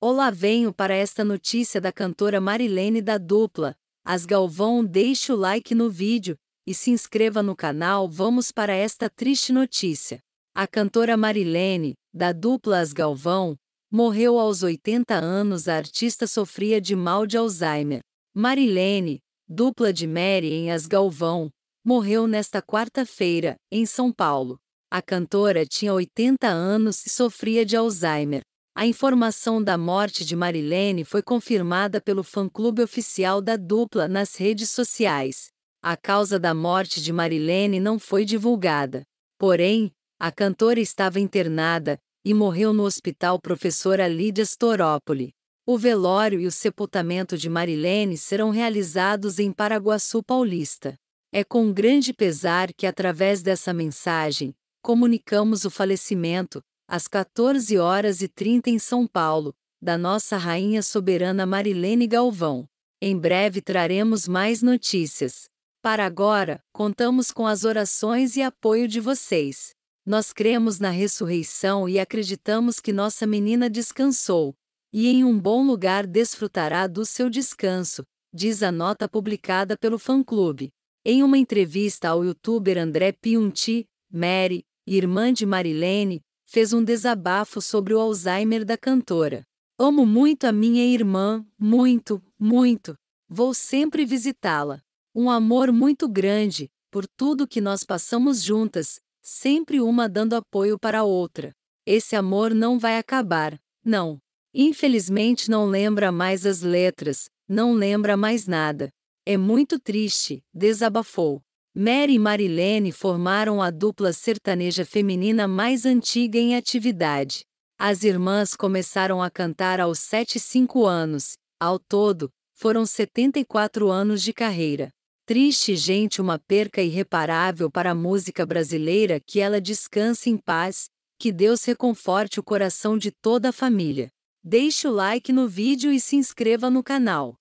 Olá, venho para esta notícia da cantora Marilene da dupla. As Galvão, deixe o like no vídeo e se inscreva no canal. Vamos para esta triste notícia. A cantora Marilene, da dupla As Galvão, morreu aos 80 anos. A artista sofria de mal de Alzheimer. Marilene, dupla de Mary em As Galvão, morreu nesta quarta-feira, em São Paulo. A cantora tinha 80 anos e sofria de Alzheimer. A informação da morte de Marilene foi confirmada pelo fã-clube oficial da dupla nas redes sociais. A causa da morte de Marilene não foi divulgada. Porém, a cantora estava internada e morreu no Hospital Professora Lídia Storópoli. O velório e o sepultamento de Marilene serão realizados em Paraguaçu Paulista. É com grande pesar que, através dessa mensagem, comunicamos o falecimento, às 14 horas e 30 em São Paulo, da nossa rainha soberana Marilene Galvão. Em breve traremos mais notícias. Para agora, contamos com as orações e apoio de vocês. Nós cremos na ressurreição e acreditamos que nossa menina descansou, e em um bom lugar desfrutará do seu descanso, diz a nota publicada pelo fã-clube. Em uma entrevista ao youtuber André Piunti, Mary, irmã de Marilene, fez um desabafo sobre o Alzheimer da cantora. Amo muito a minha irmã, muito, muito. Vou sempre visitá-la. Um amor muito grande, por tudo que nós passamos juntas, sempre uma dando apoio para a outra. Esse amor não vai acabar, não. Infelizmente não lembra mais as letras, não lembra mais nada. É muito triste, desabafou. Mary e Marilene formaram a dupla sertaneja feminina mais antiga em atividade. As irmãs começaram a cantar aos 75 anos. Ao todo, foram 74 anos de carreira. Triste gente, uma perca irreparável para a música brasileira, que ela descanse em paz, que Deus reconforte o coração de toda a família. Deixe o like no vídeo e se inscreva no canal.